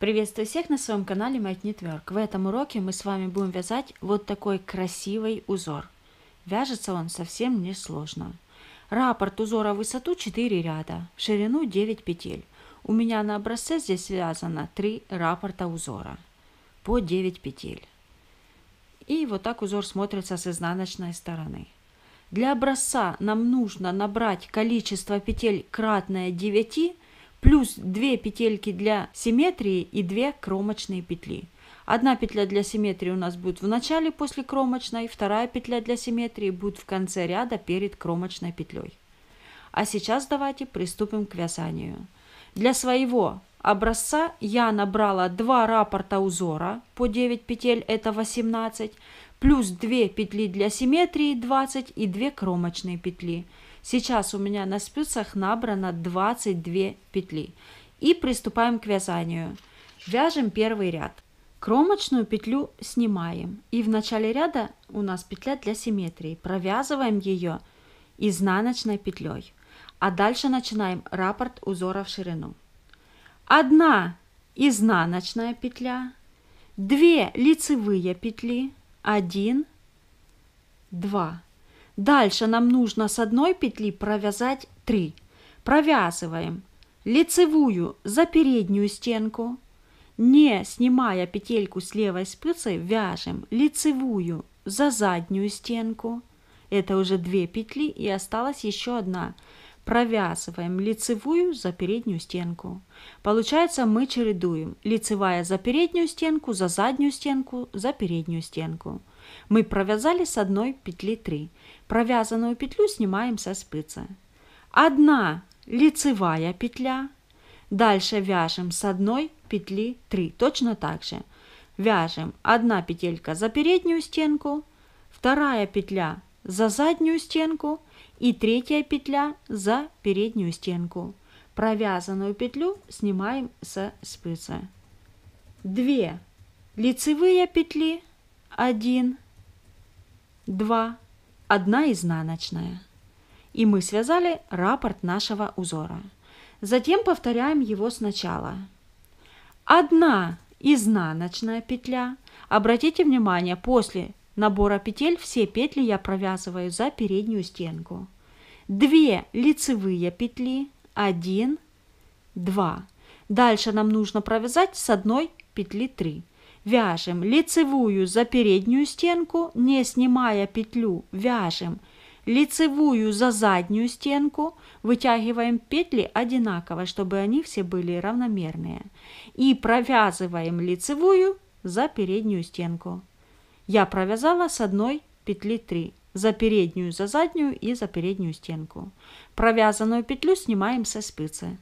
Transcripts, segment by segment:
Приветствую всех на своем канале Make Network. В этом уроке мы с вами будем вязать вот такой красивый узор. Вяжется он совсем несложно. Раппорт узора высоту 4 ряда, ширину 9 петель. У меня на образце здесь связано 3 раппорта узора по 9 петель. И вот так узор смотрится с изнаночной стороны. Для образца нам нужно набрать количество петель кратное 9 плюс 2 петельки для симметрии и 2 кромочные петли. Одна петля для симметрии у нас будет в начале после кромочной, вторая петля для симметрии будет в конце ряда перед кромочной петлей. А сейчас давайте приступим к вязанию. Для своего образца я набрала 2 раппорта узора по 9 петель, это 18, плюс 2 петли для симметрии 20 и 2 кромочные петли – Сейчас у меня на спицах набрано 22 петли. И приступаем к вязанию. Вяжем первый ряд. Кромочную петлю снимаем. И в начале ряда у нас петля для симметрии. Провязываем ее изнаночной петлей. А дальше начинаем раппорт узора в ширину. Одна изнаночная петля, две лицевые петли, один, два. Дальше нам нужно с одной петли провязать 3. Провязываем лицевую за переднюю стенку. Не снимая петельку с левой спицы, вяжем лицевую за заднюю стенку. Это уже 2 петли и осталась еще одна. Провязываем лицевую за переднюю стенку. Получается мы чередуем лицевая за переднюю стенку, за заднюю стенку, за переднюю стенку. Мы провязали с одной петли 3. Провязанную петлю снимаем со спицы. Одна лицевая петля. Дальше вяжем с одной петли 3. Точно так же. Вяжем одна петелька за переднюю стенку, вторая петля за заднюю стенку и третья петля за переднюю стенку. Провязанную петлю снимаем со спицы. 2 лицевые петли 1 два, одна изнаночная. И мы связали раппорт нашего узора. Затем повторяем его сначала. Одна изнаночная петля. Обратите внимание, после набора петель все петли я провязываю за переднюю стенку. Две лицевые петли, один, два. Дальше нам нужно провязать с одной петли 3 вяжем лицевую за переднюю стенку, не снимая петлю, вяжем лицевую за заднюю стенку, вытягиваем петли одинаково, чтобы они все были равномерные, и провязываем лицевую за переднюю стенку. Я провязала с одной петли 3, за переднюю, за заднюю и за переднюю стенку. Провязанную петлю снимаем со спицы.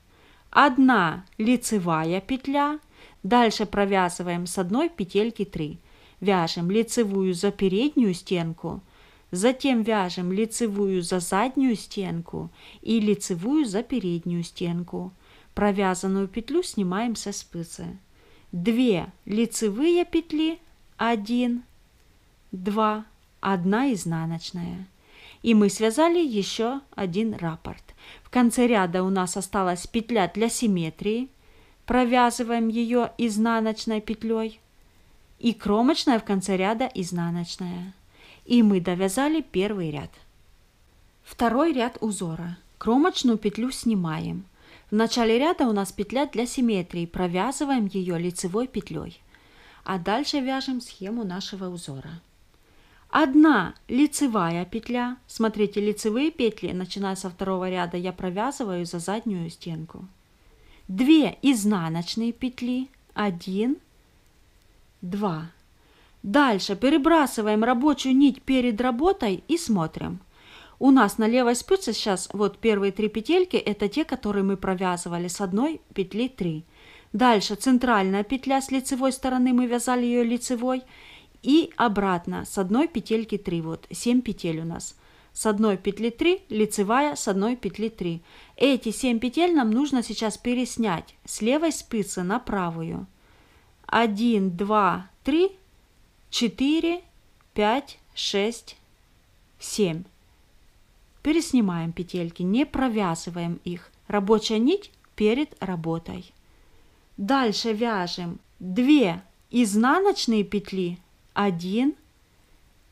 Одна лицевая петля – Дальше провязываем с одной петельки 3. Вяжем лицевую за переднюю стенку, затем вяжем лицевую за заднюю стенку и лицевую за переднюю стенку. Провязанную петлю снимаем со спицы. 2 лицевые петли, 1, 2, 1 изнаночная. И мы связали еще один раппорт. В конце ряда у нас осталась петля для симметрии – провязываем ее изнаночной петлей и кромочная в конце ряда изнаночная. И мы довязали первый ряд. Второй ряд узора. Кромочную петлю снимаем. В начале ряда у нас петля для симметрии, провязываем ее лицевой петлей. А дальше вяжем схему нашего узора. Одна лицевая петля. Смотрите, лицевые петли, начиная со второго ряда, я провязываю за заднюю стенку. 2 изнаночные петли, 1, 2. Дальше перебрасываем рабочую нить перед работой и смотрим. У нас на левой спице сейчас вот первые три петельки, это те, которые мы провязывали с одной петли 3. Дальше центральная петля с лицевой стороны, мы вязали ее лицевой. И обратно с одной петельки 3, вот 7 петель у нас. С одной петли 3, лицевая с одной петли 3. Эти 7 петель нам нужно сейчас переснять с левой спицы на правую. 1, 2, 3, 4, 5, 6, 7. Переснимаем петельки, не провязываем их. Рабочая нить перед работой. Дальше вяжем 2 изнаночные петли, 1,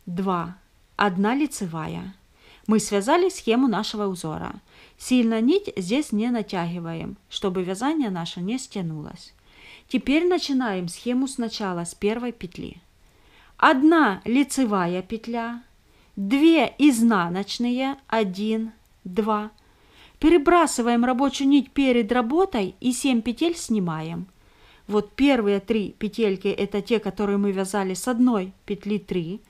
2, 1 лицевая. Мы связали схему нашего узора. Сильно нить здесь не натягиваем, чтобы вязание наше не стянулось. Теперь начинаем схему сначала с первой петли. Одна лицевая петля, две изнаночные, 1, 2. Перебрасываем рабочую нить перед работой и 7 петель снимаем. Вот первые три петельки это те, которые мы вязали с одной петли 3,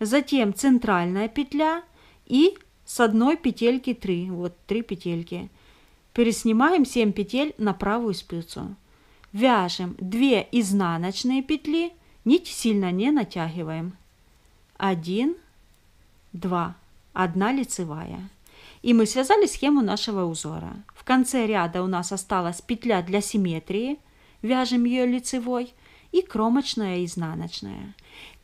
затем центральная петля и с одной петельки 3, вот 3 петельки. Переснимаем 7 петель на правую спицу. Вяжем 2 изнаночные петли, нить сильно не натягиваем. 1, 2, 1 лицевая. И мы связали схему нашего узора. В конце ряда у нас осталась петля для симметрии, вяжем ее лицевой, и кромочная и изнаночная.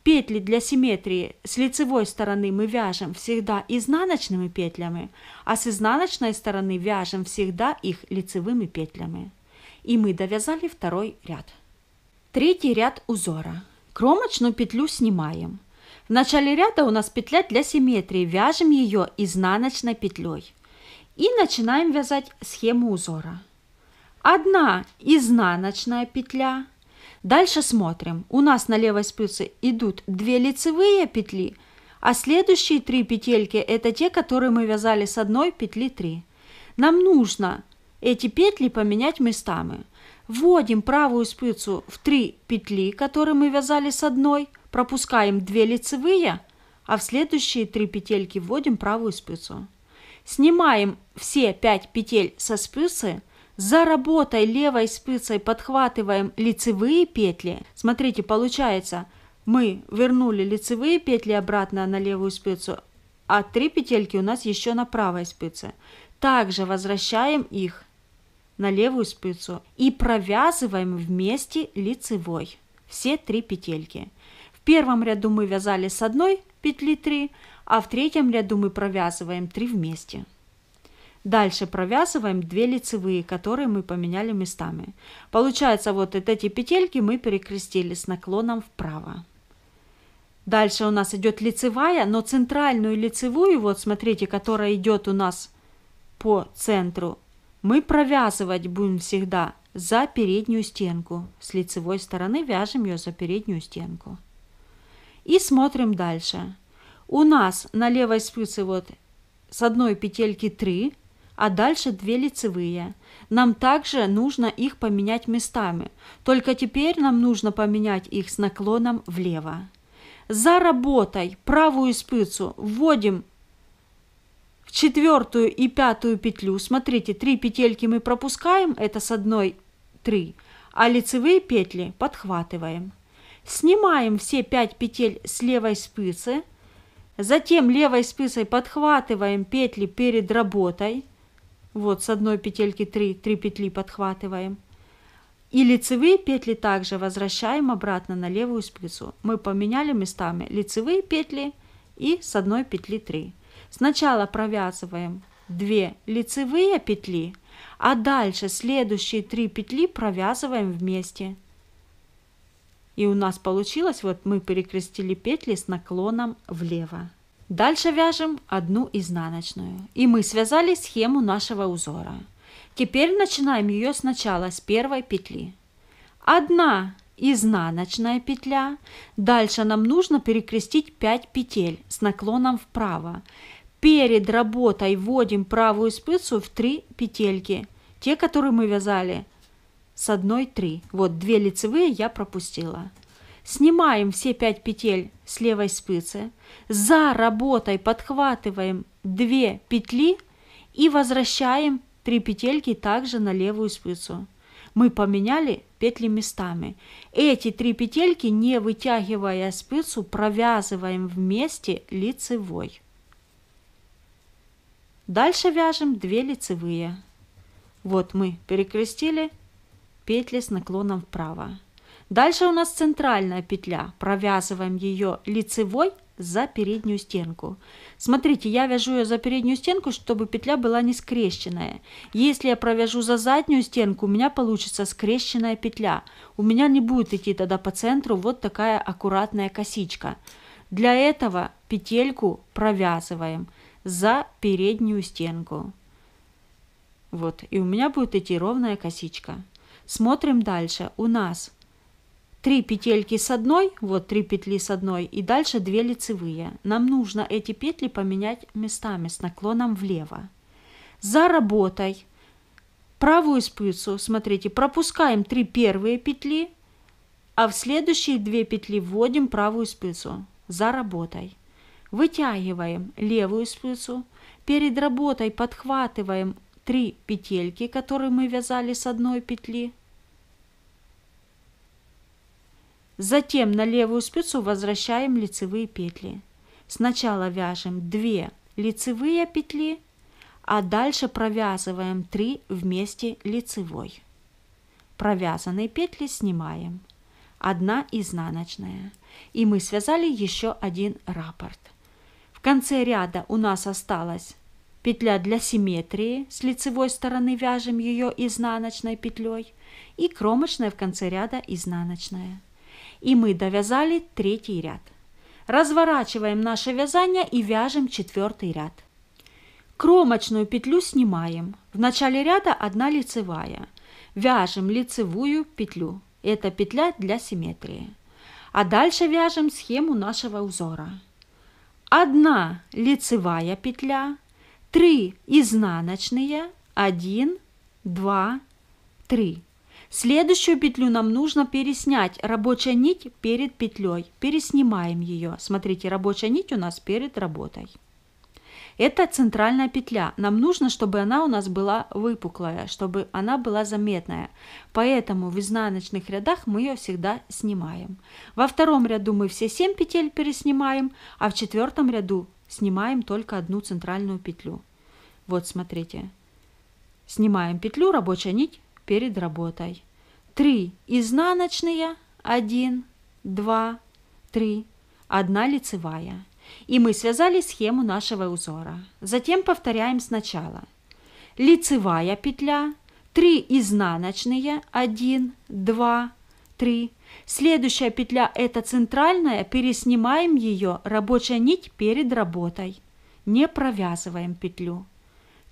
Петли для симметрии с лицевой стороны мы вяжем всегда изнаночными петлями, а с изнаночной стороны вяжем всегда их лицевыми петлями. И мы довязали второй ряд. Третий ряд узора. Кромочную петлю снимаем. В начале ряда у нас петля для симметрии, вяжем ее изнаночной петлей. И начинаем вязать схему узора. Одна изнаночная петля – Дальше смотрим. У нас на левой спице идут две лицевые петли, а следующие три петельки – это те, которые мы вязали с одной петли 3. Нам нужно эти петли поменять местами. Вводим правую спицу в три петли, которые мы вязали с одной, пропускаем две лицевые, а в следующие три петельки вводим правую спицу. Снимаем все 5 петель со спицы – за работой левой спицей подхватываем лицевые петли. Смотрите, получается, мы вернули лицевые петли обратно на левую спицу, а три петельки у нас еще на правой спице. Также возвращаем их на левую спицу и провязываем вместе лицевой все три петельки. В первом ряду мы вязали с одной петли 3, а в третьем ряду мы провязываем 3 вместе. Дальше провязываем 2 лицевые, которые мы поменяли местами. Получается, вот эти петельки мы перекрестили с наклоном вправо. Дальше у нас идет лицевая, но центральную лицевую, вот смотрите, которая идет у нас по центру, мы провязывать будем всегда за переднюю стенку. С лицевой стороны вяжем ее за переднюю стенку. И смотрим дальше. У нас на левой спице вот с одной петельки 3, а дальше две лицевые. Нам также нужно их поменять местами, только теперь нам нужно поменять их с наклоном влево. За работой правую спицу вводим в четвертую и пятую петлю. Смотрите, три петельки мы пропускаем, это с одной 3, а лицевые петли подхватываем. Снимаем все 5 петель с левой спицы, затем левой спицей подхватываем петли перед работой, вот с одной петельки 3, 3 петли подхватываем. И лицевые петли также возвращаем обратно на левую спицу. Мы поменяли местами лицевые петли и с одной петли 3. Сначала провязываем 2 лицевые петли, а дальше следующие 3 петли провязываем вместе. И у нас получилось, вот мы перекрестили петли с наклоном влево. Дальше вяжем одну изнаночную. И мы связали схему нашего узора. Теперь начинаем ее сначала с первой петли. Одна изнаночная петля. Дальше нам нужно перекрестить 5 петель с наклоном вправо. Перед работой вводим правую спицу в 3 петельки. Те, которые мы вязали с одной 3. Вот две лицевые я пропустила. Снимаем все пять петель с левой спицы, за работой подхватываем 2 петли и возвращаем 3 петельки также на левую спицу. Мы поменяли петли местами. Эти три петельки, не вытягивая спицу, провязываем вместе лицевой. Дальше вяжем 2 лицевые. Вот мы перекрестили петли с наклоном вправо. Дальше у нас центральная петля. Провязываем ее лицевой за переднюю стенку. Смотрите, я вяжу ее за переднюю стенку, чтобы петля была не скрещенная. Если я провяжу за заднюю стенку, у меня получится скрещенная петля. У меня не будет идти тогда по центру вот такая аккуратная косичка. Для этого петельку провязываем за переднюю стенку. Вот, и у меня будет идти ровная косичка. Смотрим дальше. У нас 3 петельки с одной, вот 3 петли с одной и дальше 2 лицевые. Нам нужно эти петли поменять местами с наклоном влево. За работой правую спицу, смотрите, пропускаем 3 первые петли, а в следующие 2 петли вводим правую спицу. За работой. Вытягиваем левую спицу. Перед работой подхватываем 3 петельки, которые мы вязали с одной петли – Затем на левую спицу возвращаем лицевые петли. Сначала вяжем 2 лицевые петли, а дальше провязываем 3 вместе лицевой. Провязанные петли снимаем. Одна изнаночная. И мы связали еще один раппорт. В конце ряда у нас осталась петля для симметрии, с лицевой стороны вяжем ее изнаночной петлей и кромочная в конце ряда изнаночная и мы довязали третий ряд. Разворачиваем наше вязание и вяжем четвертый ряд. Кромочную петлю снимаем. В начале ряда одна лицевая. Вяжем лицевую петлю. Это петля для симметрии. А дальше вяжем схему нашего узора. 1 лицевая петля, 3 изнаночные, 1, 2, 3. Следующую петлю нам нужно переснять. Рабочая нить перед петлей. Переснимаем ее. Смотрите, рабочая нить у нас перед работой. Это центральная петля. Нам нужно, чтобы она у нас была выпуклая, чтобы она была заметная. Поэтому в изнаночных рядах мы ее всегда снимаем. Во втором ряду мы все 7 петель переснимаем, а в четвертом ряду снимаем только одну центральную петлю. Вот смотрите. Снимаем петлю, рабочая нить перед работой. Три изнаночные, один, два, три, одна лицевая. И мы связали схему нашего узора. Затем повторяем сначала. Лицевая петля, три изнаночные, один два три Следующая петля это центральная, переснимаем ее, рабочая нить перед работой. Не провязываем петлю.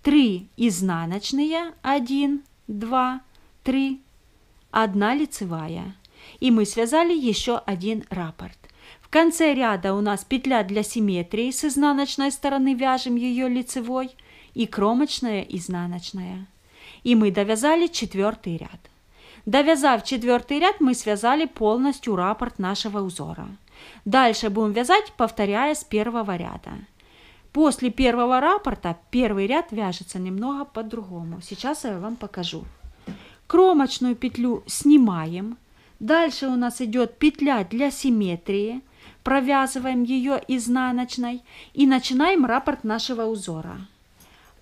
3 изнаночные, 1, 2, три, одна лицевая. И мы связали еще один раппорт. В конце ряда у нас петля для симметрии, с изнаночной стороны вяжем ее лицевой и кромочная изнаночная. И мы довязали четвертый ряд. Довязав четвертый ряд, мы связали полностью раппорт нашего узора. Дальше будем вязать, повторяя с первого ряда. После первого раппорта первый ряд вяжется немного по-другому. Сейчас я вам покажу. Кромочную петлю снимаем. Дальше у нас идет петля для симметрии. Провязываем ее изнаночной и начинаем раппорт нашего узора.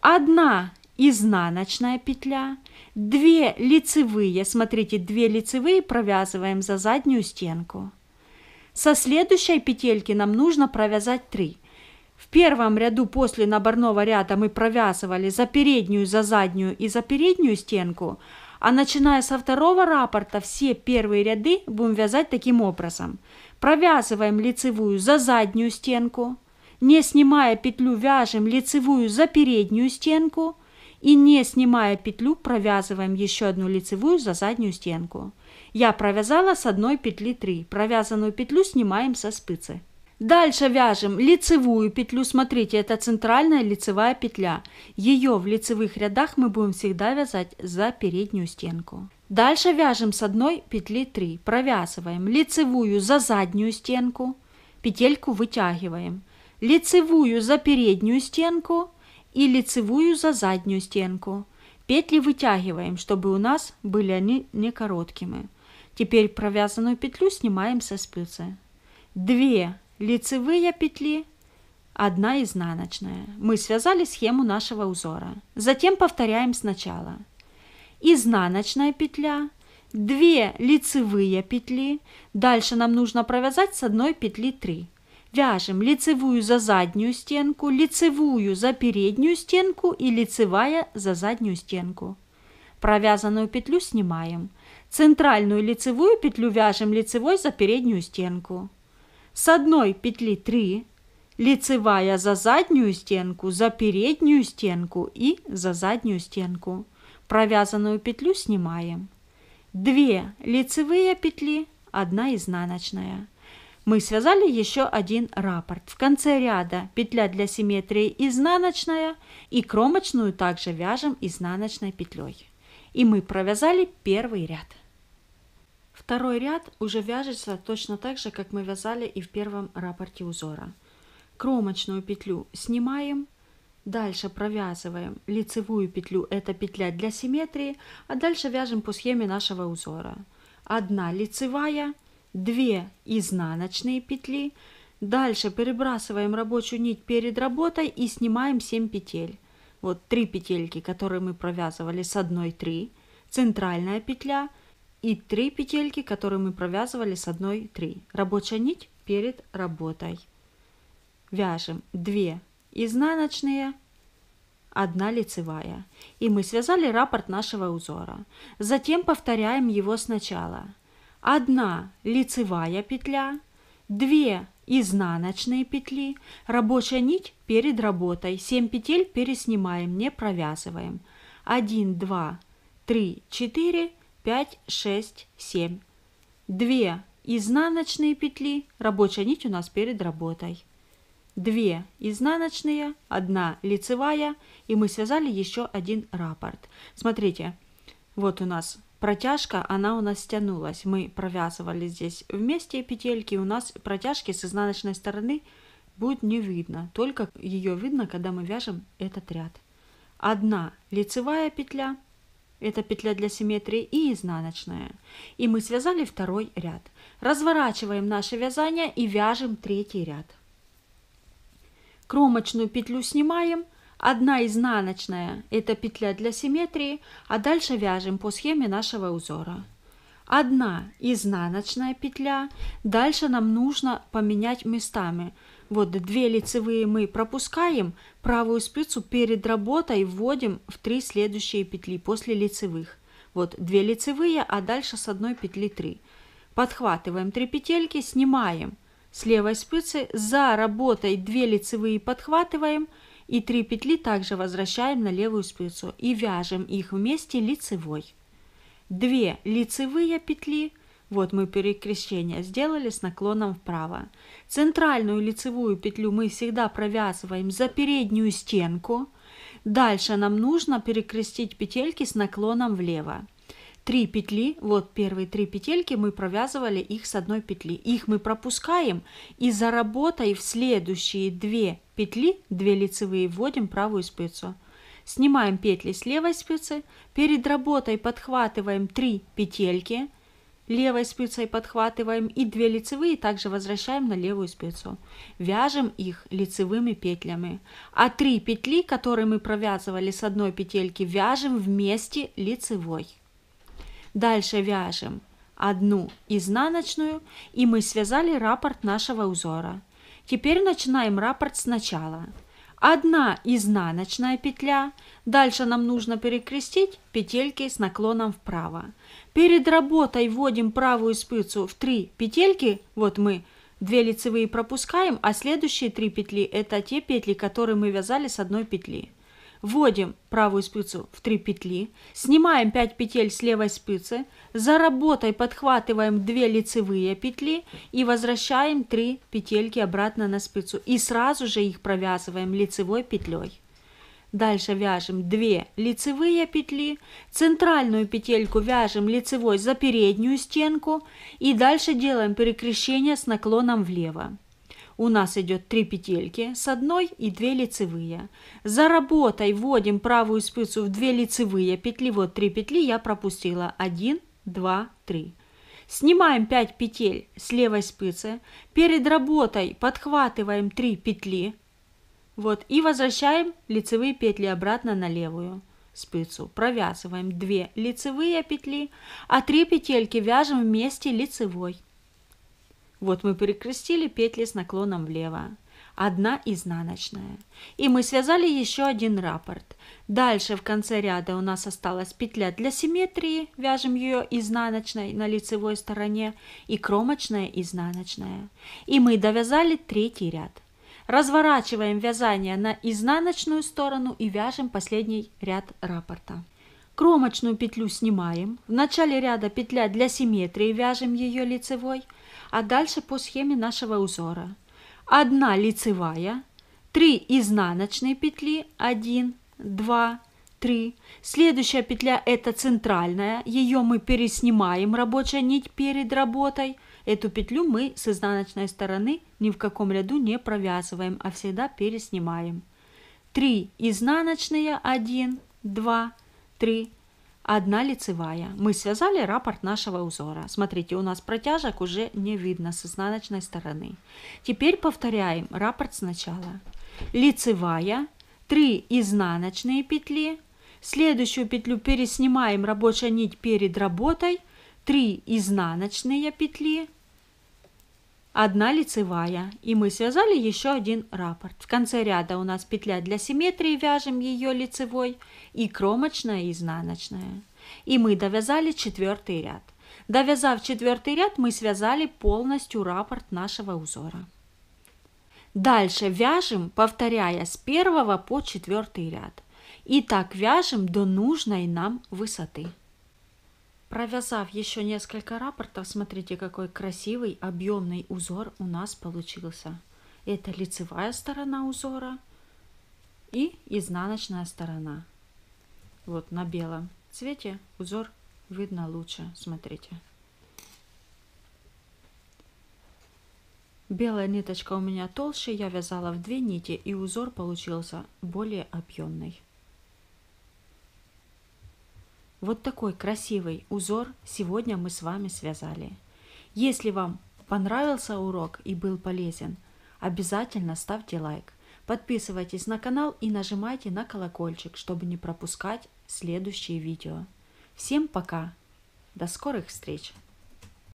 Одна изнаночная петля, две лицевые, смотрите, две лицевые провязываем за заднюю стенку. Со следующей петельки нам нужно провязать 3. В первом ряду после наборного ряда мы провязывали за переднюю, за заднюю и за переднюю стенку, а начиная со второго рапорта все первые ряды будем вязать таким образом. Провязываем лицевую за заднюю стенку, не снимая петлю вяжем лицевую за переднюю стенку и не снимая петлю провязываем еще одну лицевую за заднюю стенку. Я провязала с одной петли 3, провязанную петлю снимаем со спицы. Дальше вяжем лицевую петлю. Смотрите, это центральная лицевая петля. Ее в лицевых рядах мы будем всегда вязать за переднюю стенку. Дальше вяжем с одной петли 3. Провязываем лицевую за заднюю стенку, петельку вытягиваем. Лицевую за переднюю стенку и лицевую за заднюю стенку. Петли вытягиваем, чтобы у нас были они не короткими. Теперь провязанную петлю снимаем со спицы. 2 лицевые петли, одна изнаночная. Мы связали схему нашего узора. Затем повторяем сначала. Изнаночная петля, две лицевые петли, дальше нам нужно провязать с одной петли 3. Вяжем лицевую за заднюю стенку, лицевую за переднюю стенку и лицевая за заднюю стенку. Провязанную петлю снимаем. Центральную лицевую петлю вяжем лицевой за переднюю стенку. С одной петли 3, лицевая за заднюю стенку, за переднюю стенку и за заднюю стенку. Провязанную петлю снимаем. 2 лицевые петли, 1 изнаночная. Мы связали еще один раппорт. В конце ряда петля для симметрии изнаночная и кромочную также вяжем изнаночной петлей. И мы провязали первый ряд. Второй ряд уже вяжется точно так же, как мы вязали и в первом рапорте узора. Кромочную петлю снимаем, дальше провязываем лицевую петлю, это петля для симметрии, а дальше вяжем по схеме нашего узора. Одна лицевая, две изнаночные петли, дальше перебрасываем рабочую нить перед работой и снимаем 7 петель. Вот 3 петельки, которые мы провязывали с одной 3, центральная петля – и 3 петельки, которые мы провязывали с 1 3. Рабочая нить перед работой. Вяжем 2 изнаночные, 1 лицевая. И мы связали раппорт нашего узора. Затем повторяем его сначала. 1 лицевая петля, 2 изнаночные петли, рабочая нить перед работой, 7 петель переснимаем, не провязываем. 1, 2, 3, 4, 5, 6, 7. 2 изнаночные петли, рабочая нить у нас перед работой. 2 изнаночные, 1 лицевая, и мы связали еще один раппорт. Смотрите, вот у нас протяжка, она у нас стянулась. Мы провязывали здесь вместе петельки, у нас протяжки с изнаночной стороны будет не видно, только ее видно, когда мы вяжем этот ряд. 1 лицевая петля, это петля для симметрии, и изнаночная. И мы связали второй ряд. Разворачиваем наше вязание и вяжем третий ряд. Кромочную петлю снимаем, одна изнаночная, это петля для симметрии, а дальше вяжем по схеме нашего узора. Одна изнаночная петля, дальше нам нужно поменять местами – вот две лицевые мы пропускаем, правую спицу перед работой вводим в три следующие петли после лицевых. Вот две лицевые, а дальше с одной петли 3. Подхватываем 3 петельки, снимаем с левой спицы, за работой 2 лицевые подхватываем и 3 петли также возвращаем на левую спицу и вяжем их вместе лицевой. 2 лицевые петли – вот мы перекрещение сделали с наклоном вправо. Центральную лицевую петлю мы всегда провязываем за переднюю стенку. Дальше нам нужно перекрестить петельки с наклоном влево. Три петли, вот первые три петельки, мы провязывали их с одной петли. Их мы пропускаем и за работой в следующие две петли, две лицевые, вводим правую спицу. Снимаем петли с левой спицы, перед работой подхватываем три петельки – Левой спицей подхватываем и две лицевые также возвращаем на левую спицу. Вяжем их лицевыми петлями. А три петли, которые мы провязывали с одной петельки, вяжем вместе лицевой. Дальше вяжем одну изнаночную и мы связали раппорт нашего узора. Теперь начинаем раппорт сначала. Одна изнаночная петля, дальше нам нужно перекрестить петельки с наклоном вправо. Перед работой вводим правую спицу в три петельки, вот мы, две лицевые пропускаем, а следующие три петли это те петли, которые мы вязали с одной петли. Вводим правую спицу в три петли, снимаем 5 петель с левой спицы, за работой подхватываем 2 лицевые петли и возвращаем 3 петельки обратно на спицу. И сразу же их провязываем лицевой петлей. Дальше вяжем 2 лицевые петли, центральную петельку вяжем лицевой за переднюю стенку и дальше делаем перекрещение с наклоном влево. У нас идет 3 петельки с одной и 2 лицевые. За работой вводим правую спицу в 2 лицевые петли. Вот 3 петли я пропустила. 1, 2, 3. Снимаем 5 петель с левой спицы. Перед работой подхватываем 3 петли вот, и возвращаем лицевые петли обратно на левую спицу. Провязываем 2 лицевые петли, а 3 петельки вяжем вместе лицевой. Вот мы перекрестили петли с наклоном влево. Одна изнаночная. И мы связали еще один раппорт. Дальше в конце ряда у нас осталась петля для симметрии. Вяжем ее изнаночной на лицевой стороне и кромочная изнаночная. И мы довязали третий ряд. Разворачиваем вязание на изнаночную сторону и вяжем последний ряд раппорта. Кромочную петлю снимаем. В начале ряда петля для симметрии вяжем ее лицевой, а дальше по схеме нашего узора. Одна лицевая, 3 изнаночные петли, 1, 2, 3. Следующая петля это центральная, ее мы переснимаем, рабочая нить перед работой – Эту петлю мы с изнаночной стороны ни в каком ряду не провязываем, а всегда переснимаем. 3 изнаночные, 1, 2, 3, 1 лицевая. Мы связали раппорт нашего узора. Смотрите, у нас протяжек уже не видно с изнаночной стороны. Теперь повторяем раппорт сначала. Лицевая, 3 изнаночные петли, следующую петлю переснимаем рабочая нить перед работой – 3 изнаночные петли, 1 лицевая. И мы связали еще один раппорт. В конце ряда у нас петля для симметрии, вяжем ее лицевой и кромочная и изнаночная. И мы довязали четвертый ряд. Довязав четвертый ряд, мы связали полностью раппорт нашего узора. Дальше вяжем, повторяя с первого по четвертый ряд. И так вяжем до нужной нам высоты. Провязав еще несколько рапортов, смотрите, какой красивый объемный узор у нас получился. Это лицевая сторона узора и изнаночная сторона. Вот на белом цвете узор видно лучше, смотрите. Белая ниточка у меня толще, я вязала в две нити и узор получился более объемный. Вот такой красивый узор сегодня мы с вами связали. Если вам понравился урок и был полезен, обязательно ставьте лайк. Подписывайтесь на канал и нажимайте на колокольчик, чтобы не пропускать следующие видео. Всем пока! До скорых встреч!